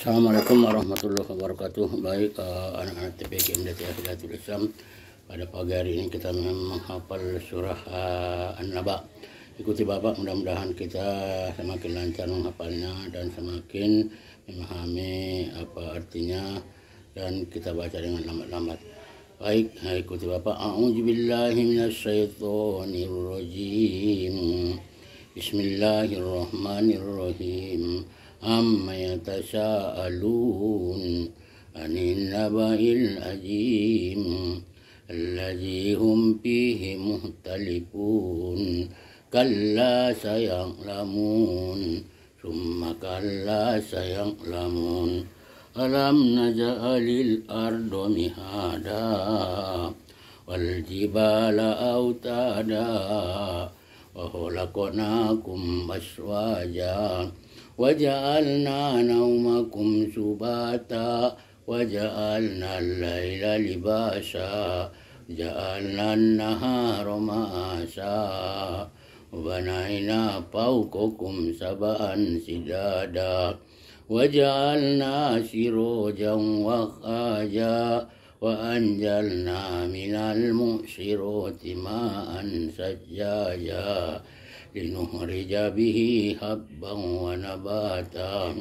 Assalamualaikum warahmatullahi wabarakatuh Baik eh, anak-anak uh, anak -anak MDT Islam Pada pagi hari ini kita menghafal surah eh, An-Naba Ikuti Bapak mudah-mudahan kita semakin lancar menghafalnya Dan semakin memahami apa artinya Dan kita baca dengan lambat-lambat Baik, ikuti Bapak A'udzubillahiminasyaitonirrojim Bismillahirrahmanirrahim Bismillahirrahmanirrahim عما يتساءلون عن النبأ العظيم الذي هم فيه مختلفون كلا سيعلمون ثم كلا سيعلمون ألم نجعل الأرض مهادا والجبال أوتادا وخلقناكم أسواجا وجعلنا نومكم سباتا وجعلنا الليل لباسا جعلنا النهار معاشا وبنينا فوقكم سبعا سدادا وجعلنا سروجا وخاجا وأنجلنا من المؤشرات ماء سجاجا لنخرج به حبا ونباتا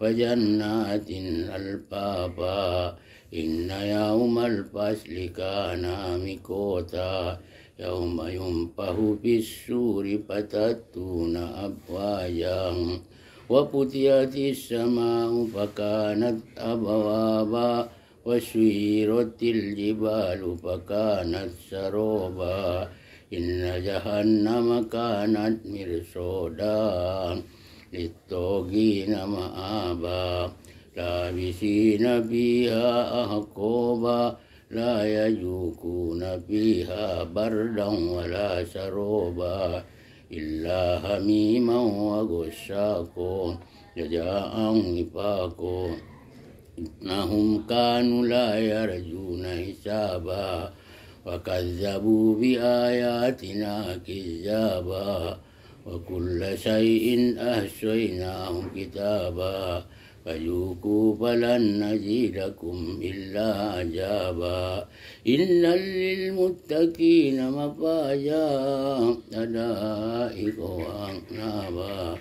وجنات ألبابا إن يوم الفصل كان ميقوتا يوم ينفه في السور فتأتون أبواجا وفتيت السماء فكانت أبوابا وسيرت الجبال فكانت سروبا إن جهنم كانت مرصودا للطاغين مآبا لابسين فيها أهقوبا لا يجوكون فيها بردا ولا شروبا إلا هميما وغشاكا جزاء وفاقا إنهم كانوا لا يرجون حسابا وكذبوا بآياتنا كذابا وكل شيء أحصيناه كتابا فذوقوا فلن نزيدكم إلا عجابا إن للمتقين مفاجا حدائق وأقنابا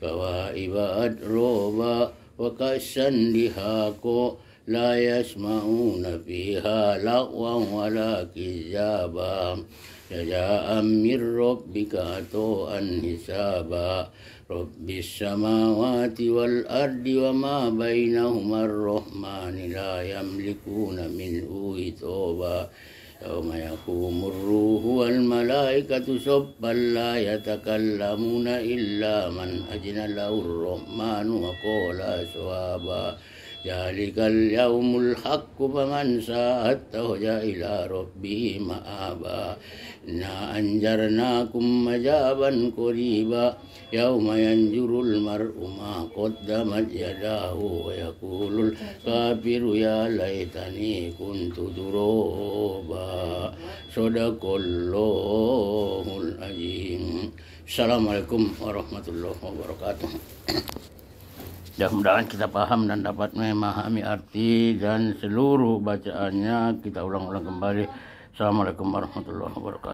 كوائب أتروبا وكأسا لهاكو لا يسمعون فيها لغوا ولا كذابا جزاء من ربك عطوءا حسابا رب السماوات والأرض وما بينهما الرحمن لا يملكون منه توبا يوم يقوم الروح والملائكة صبا لا يتكلمون إلا من أجن له الرحمن وقولا صوابا Zalikal yaumul haqqu faman sa'atahu ja ila rabbihi ma'aba. Na anjarnakum majaban qariba yauma yanjurul mar'u ma qaddamat yadahu wa yaqulul kafiru ya laitani kuntu duroba. Sadaqallahul azim. Assalamualaikum warahmatullahi wabarakatuh. Mudah-mudahan kita paham dan dapat memahami arti dan seluruh bacaannya. Kita ulang-ulang kembali. Assalamualaikum warahmatullahi wabarakatuh.